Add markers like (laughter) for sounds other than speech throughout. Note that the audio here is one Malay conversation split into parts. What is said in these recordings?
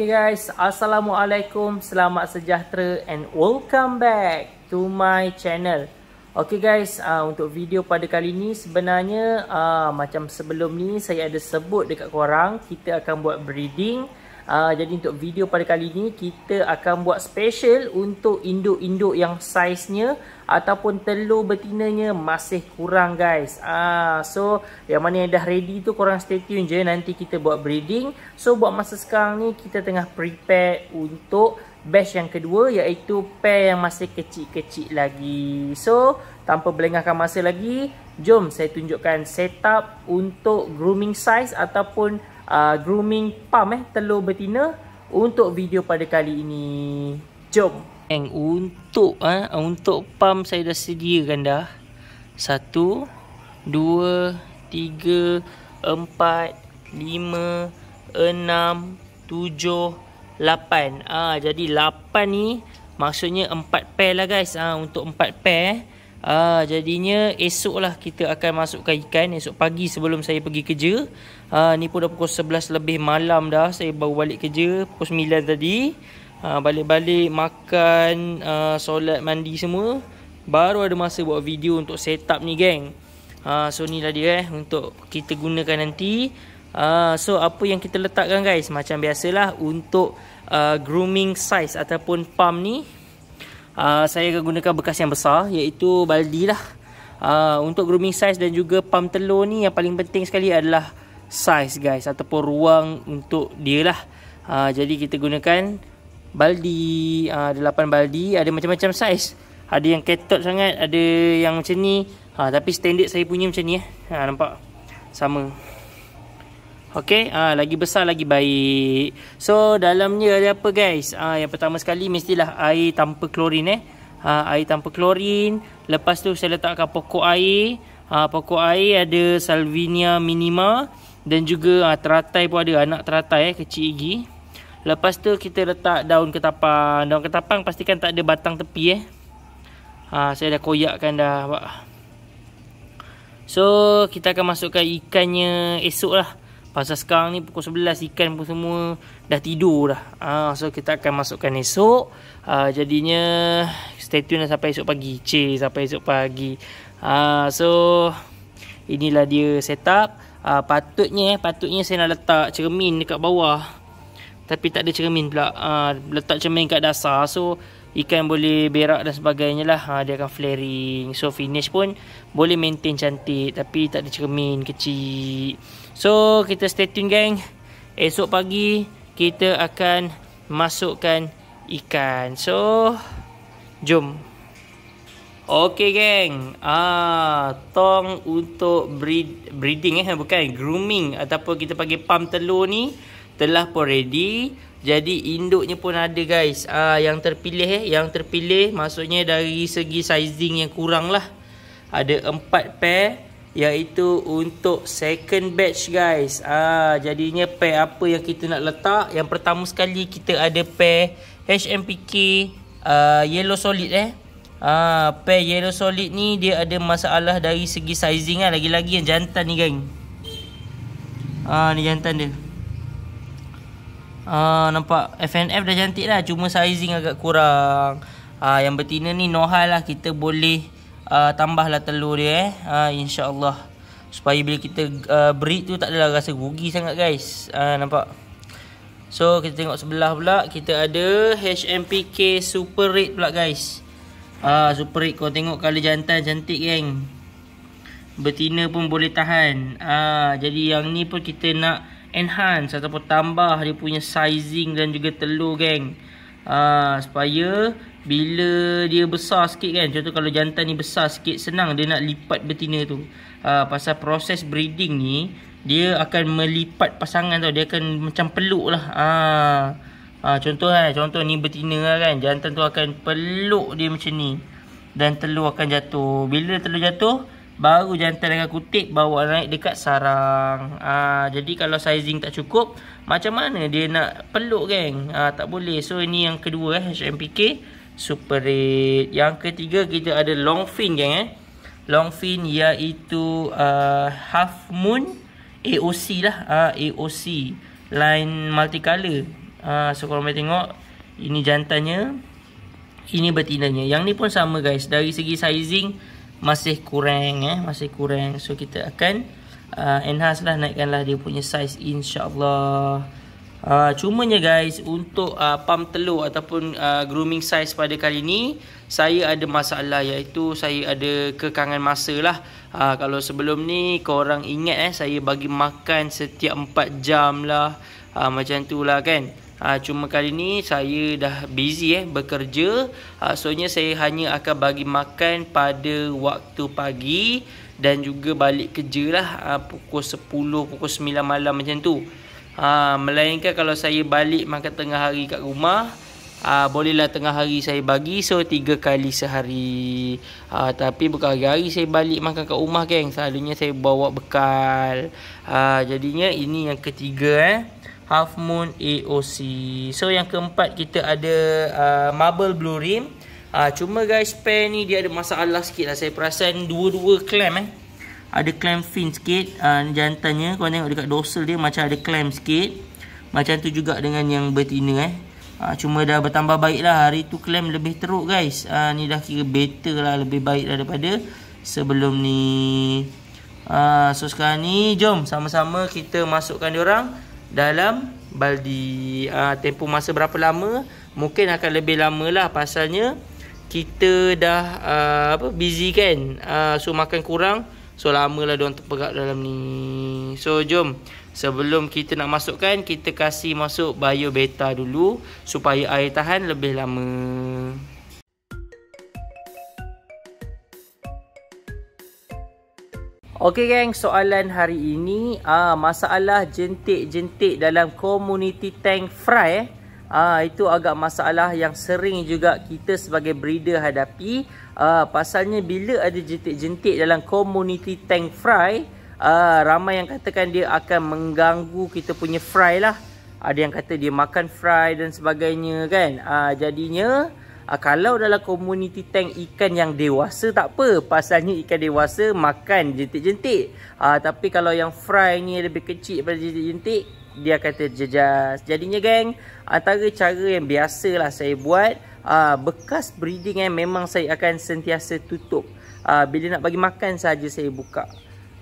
Okay guys, Assalamualaikum, selamat sejahtera and welcome back to my channel Okay guys, uh, untuk video pada kali ni sebenarnya uh, macam sebelum ni saya ada sebut dekat korang Kita akan buat breeding Uh, jadi untuk video pada kali ini kita akan buat special untuk induk-induk yang saiznya ataupun telur betinanya masih kurang guys. Ah uh, so yang mana yang dah ready tu korang stay tune je nanti kita buat breeding. So buat masa sekarang ni kita tengah prepare untuk batch yang kedua iaitu pair yang masih kecil-kecil lagi. So tanpa belengahkan masa lagi, jom saya tunjukkan setup untuk grooming size ataupun uh, grooming pump eh telur betina untuk video pada kali ini. Jom. Yang untuk ah ha, untuk pump saya dah sediakan dah. 1 2 3 4 5 6 7 8 9 ah jadi 8 ni maksudnya 4 pair lah guys ah untuk 4 pair. Eh. Ah jadinya esoklah kita akan masukkan ikan esok pagi sebelum saya pergi kerja. Ah ni pun dah pukul 11 lebih malam dah saya baru balik kerja pukul 9 tadi. Ah, balik-balik makan ah solat mandi semua baru ada masa buat video untuk setup ni Gang. Ah so ni lah dia eh untuk kita gunakan nanti. Ah so apa yang kita letakkan guys macam biasalah untuk Uh, grooming size ataupun pump ni Ah, saya akan gunakan bekas yang besar iaitu baldi lah. Uh, untuk grooming size dan juga pump telur ni yang paling penting sekali adalah size guys ataupun ruang untuk dia lah. Uh, jadi kita gunakan baldi, uh, 8 baldi, ada macam-macam size. Ada yang ketot sangat, ada yang macam ni. Uh, tapi standard saya punya macam ni eh. Ha, nampak? Sama. Okay, ha, ah, lagi besar lagi baik. So dalamnya ada apa guys? Ha, yang pertama sekali mestilah air tanpa klorin eh. Ha, air tanpa klorin. Lepas tu saya letakkan pokok air. Ha, pokok air ada Salvinia minima dan juga ha, teratai pun ada anak teratai eh kecil gigi. Lepas tu kita letak daun ketapang. Daun ketapang pastikan tak ada batang tepi eh. Ha, saya dah koyakkan dah. So kita akan masukkan ikannya esok lah. Pasal sekarang ni pukul 11 ikan pun semua dah tidur dah. ha, so kita akan masukkan esok. Ha, jadinya stay tune sampai esok pagi. Cik sampai esok pagi. ha, so inilah dia setup. ha, patutnya eh patutnya saya nak letak cermin dekat bawah. Tapi tak ada cermin pula. Ha, letak cermin kat dasar. So ikan boleh berak dan sebagainya lah. Ha, dia akan flaring. So finish pun boleh maintain cantik tapi tak ada cermin kecil. So kita stay tune gang Esok pagi kita akan masukkan ikan So jom Okay gang ah, Tong untuk breed, breeding eh bukan grooming Ataupun kita panggil pump telur ni Telah pun ready Jadi induknya pun ada guys Ah Yang terpilih eh Yang terpilih maksudnya dari segi sizing yang kurang lah Ada empat pair iaitu untuk second batch guys. Ah jadinya pair apa yang kita nak letak? Yang pertama sekali kita ada pair HMPK uh, ah, yellow solid eh. Ah pair yellow solid ni dia ada masalah dari segi sizing ah lagi-lagi yang jantan ni gang. Ah ni jantan dia. Ah nampak FNF dah cantik lah cuma sizing agak kurang. Ah yang betina ni no hal lah kita boleh uh, tambahlah telur dia eh uh, insyaallah supaya bila kita uh, breed tu tak adalah rasa rugi sangat guys uh, nampak so kita tengok sebelah pula kita ada HMPK super red pula guys uh, super red kau tengok kala jantan cantik geng betina pun boleh tahan uh, jadi yang ni pun kita nak enhance ataupun tambah dia punya sizing dan juga telur geng ah uh, supaya bila dia besar sikit kan contoh kalau jantan ni besar sikit senang dia nak lipat betina tu ha, pasal proses breeding ni dia akan melipat pasangan tau dia akan macam peluk lah ha. Ha, contoh kan contoh ni betina lah kan jantan tu akan peluk dia macam ni dan telur akan jatuh bila telur jatuh baru jantan akan kutip bawa naik dekat sarang ha, jadi kalau sizing tak cukup macam mana dia nak peluk geng ha, tak boleh so ini yang kedua eh HMPK super red. Yang ketiga kita ada long fin geng eh. Long fin iaitu uh, half moon AOC lah. Uh, ah, AOC line multicolor. Uh, so korang boleh tengok ini jantannya. Ini betinanya. Yang ni pun sama guys. Dari segi sizing masih kurang eh, masih kurang. So kita akan uh, enhance lah naikkanlah dia punya size insya-Allah. Uh, ah, nya guys untuk uh, pump telur ataupun uh, grooming size pada kali ni Saya ada masalah iaitu saya ada kekangan masa lah uh, Kalau sebelum ni korang ingat eh saya bagi makan setiap 4 jam lah uh, Macam tu lah kan uh, Cuma kali ni saya dah busy eh bekerja uh, So nya saya hanya akan bagi makan pada waktu pagi Dan juga balik kerja lah uh, pukul 10 pukul 9 malam macam tu ha, Melainkan kalau saya balik makan tengah hari kat rumah ha, Bolehlah tengah hari saya bagi So tiga kali sehari ha, Tapi bukan hari-hari saya balik makan kat rumah geng Selalunya saya bawa bekal ha, Jadinya ini yang ketiga eh Half Moon AOC So yang keempat kita ada uh, Marble Blue Rim uh, Cuma guys pair ni dia ada masalah sikit lah Saya perasan dua-dua clamp eh ada clamp fin sikit uh, jantannya kau tengok dekat dorsal dia macam ada clamp sikit macam tu juga dengan yang betina eh uh, cuma dah bertambah baik lah hari tu clamp lebih teruk guys uh, ni dah kira better lah lebih baik lah daripada sebelum ni uh, so sekarang ni jom sama-sama kita masukkan orang dalam baldi uh, tempoh masa berapa lama mungkin akan lebih lama lah pasalnya kita dah uh, apa busy kan uh, so makan kurang So lamalah dia orang terpegak dalam ni. So jom sebelum kita nak masukkan kita kasih masuk bio beta dulu supaya air tahan lebih lama. Okey gang, soalan hari ini ah masalah jentik-jentik dalam community tank fry eh. Ah itu agak masalah yang sering juga kita sebagai breeder hadapi. Ah pasalnya bila ada jentik-jentik dalam community tank fry, ah ramai yang katakan dia akan mengganggu kita punya fry lah. Ada yang kata dia makan fry dan sebagainya kan. Ah jadinya ah, kalau dalam community tank ikan yang dewasa tak apa. Pasalnya ikan dewasa makan jentik-jentik. Ah tapi kalau yang fry ni lebih kecil daripada jentik-jentik dia akan terjejas Jadinya Gang. Antara cara yang biasa lah saya buat uh, Bekas breeding eh Memang saya akan sentiasa tutup uh, Bila nak bagi makan saja saya buka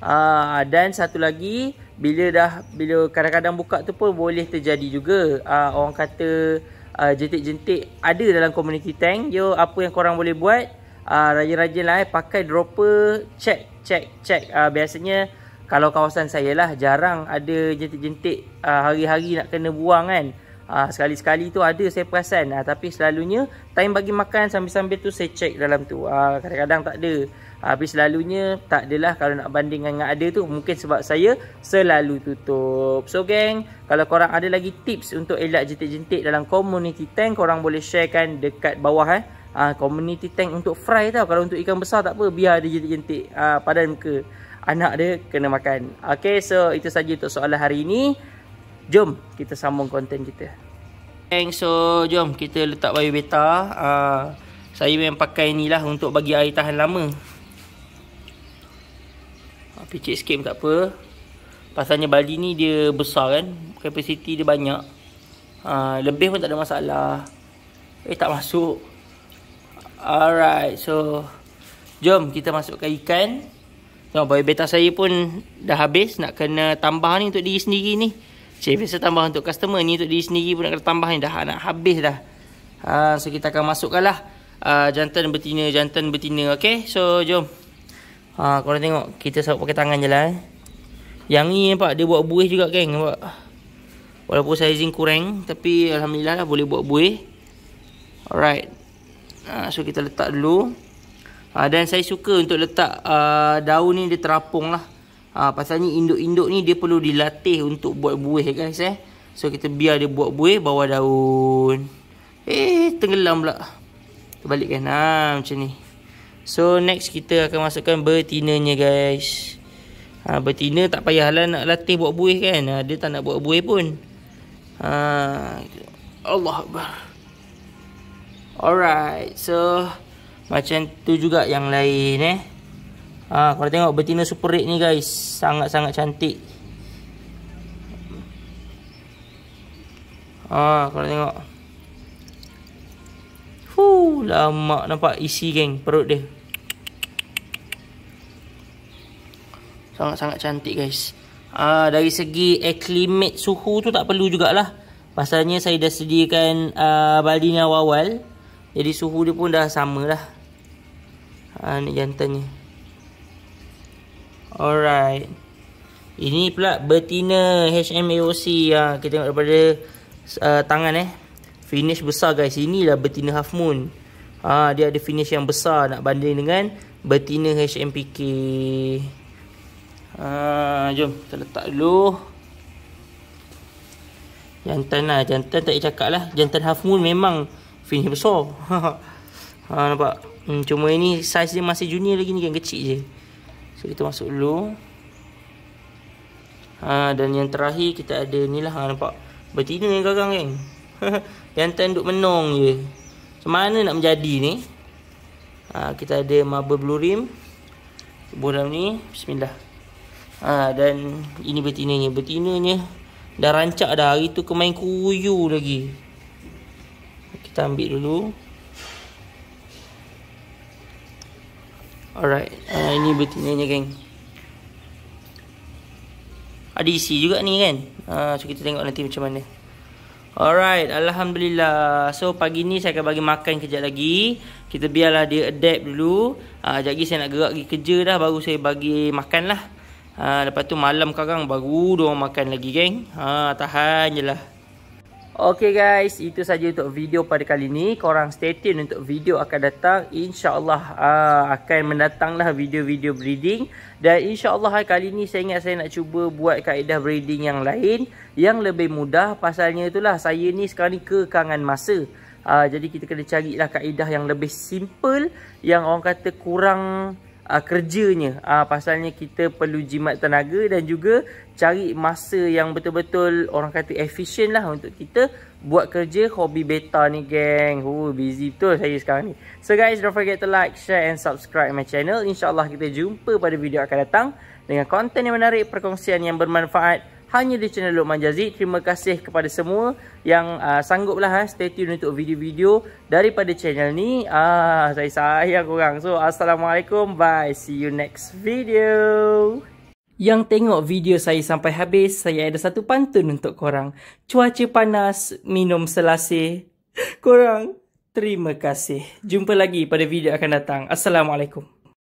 uh, Dan satu lagi Bila dah Bila kadang-kadang buka tu pun Boleh terjadi juga uh, Orang kata Jentik-jentik uh, Ada dalam community tank Yo apa yang korang boleh buat uh, Rajin-rajin lah eh Pakai dropper Check Check Check uh, Biasanya kalau kawasan saya lah jarang ada jentik-jentik uh, hari-hari nak kena buang kan ah, sekali-sekali tu ada saya perasan uh, tapi selalunya time bagi makan sambil-sambil tu saya check dalam tu kadang-kadang tak ada tapi uh, selalunya tak adalah kalau nak banding dengan ada tu mungkin sebab saya selalu tutup so gang, kalau korang ada lagi tips untuk elak jentik-jentik dalam community tank korang boleh sharekan dekat bawah eh Ah, community tank untuk fry tau Kalau untuk ikan besar tak apa Biar dia jentik-jentik ah, Padan muka anak dia kena makan. Okay, so itu saja untuk soalan hari ini. Jom kita sambung konten kita. Thanks so jom kita letak bio beta. Uh, saya memang pakai ni lah untuk bagi air tahan lama. Uh, picit sikit pun tak apa. Pasalnya Bali ni dia besar kan. capacity dia banyak. Uh, lebih pun tak ada masalah. Eh tak masuk. Alright, so jom kita masukkan ikan. So, bayar beta saya pun dah habis. Nak kena tambah ni untuk diri sendiri ni. Cik biasa tambah untuk customer ni. Untuk diri sendiri pun nak kena tambah ni. Dah nak habis dah. Ha, so, kita akan masukkan lah. Uh, jantan betina, jantan betina. Okay. So, jom. Ha, korang tengok. Kita sebab pakai tangan je lah eh. Yang ni nampak. Dia buat buih juga kan. Nampak. Walaupun sizing kurang. Tapi, Alhamdulillah lah. Boleh buat buih. Alright. Ha, so, kita letak dulu. Ha, dan saya suka untuk letak uh, daun ni dia terapung lah. Ha, ah, pasalnya induk-induk ni dia perlu dilatih untuk buat buih guys eh. So kita biar dia buat buih bawah daun. Eh tenggelam pula. Terbalikkan. Ha, macam ni. So next kita akan masukkan betinanya guys. Ha, betina tak payahlah nak latih buat buih kan. Ha, dia tak nak buat buih pun. Ha, Allah Alright so... Macam tu juga yang lain eh. Ha, korang tengok betina super red ni guys. Sangat-sangat cantik. Ha, korang tengok. Fuh, lama nampak isi geng perut dia. Sangat-sangat cantik guys. Ha, dari segi eklimat suhu tu tak perlu jugalah. Pasalnya saya dah sediakan uh, baldin awal-awal. Jadi suhu dia pun dah sama lah. Anak ah, jantan ni Alright Ini pula betina HMAOC ha, ah, Kita tengok daripada uh, tangan eh Finish besar guys Inilah betina half moon ha, Dia ada finish yang besar Nak banding dengan betina HMPK ha, Jom kita letak dulu Jantan lah Jantan tak payah cakap lah Jantan half moon memang finish besar Haa (laughs) Ha nampak. Hmm, cuma ini saiz dia masih junior lagi ni kan kecil je. So kita masuk dulu. Ha dan yang terakhir kita ada ni lah ha nampak. Betina yang garang kan. (laughs) Jantan duk menong je. Macam mana nak menjadi ni? Ha kita ada marble blue rim. Buram ni bismillah. Ha dan ini betinanya. Betinanya dah rancak dah hari tu kemain kuyu lagi. Kita ambil dulu. Alright uh, Ini betinanya geng Ada isi juga ni kan uh, So kita tengok nanti macam mana Alright Alhamdulillah So pagi ni saya akan bagi makan kejap lagi Kita biarlah dia adapt dulu uh, Sekejap saya nak gerak pergi kerja dah Baru saya bagi makan lah uh, Lepas tu malam sekarang baru Diorang makan lagi geng uh, Tahan je lah Okay guys, itu saja untuk video pada kali ini. Korang stay tune untuk video akan datang. InsyaAllah uh, akan mendatanglah video-video breeding. Dan insyaAllah ah, kali ini saya ingat saya nak cuba buat kaedah breeding yang lain. Yang lebih mudah pasalnya itulah saya ni sekarang ni kekangan masa. Uh, jadi kita kena carilah kaedah yang lebih simple. Yang orang kata kurang uh, kerjanya uh, pasalnya kita perlu jimat tenaga dan juga cari masa yang betul-betul orang kata efisien lah untuk kita buat kerja hobi beta ni gang. Oh busy betul saya sekarang ni so guys don't forget to like share and subscribe my channel insyaAllah kita jumpa pada video akan datang dengan konten yang menarik perkongsian yang bermanfaat hanya di channel Luqman Jazid. Terima kasih kepada semua yang uh, sangguplah uh, stay tune untuk video-video daripada channel ni. Ah, saya sayang korang. So, Assalamualaikum. Bye. See you next video. Yang tengok video saya sampai habis, saya ada satu pantun untuk korang. Cuaca panas, minum selasih. Korang, terima kasih. Jumpa lagi pada video akan datang. Assalamualaikum.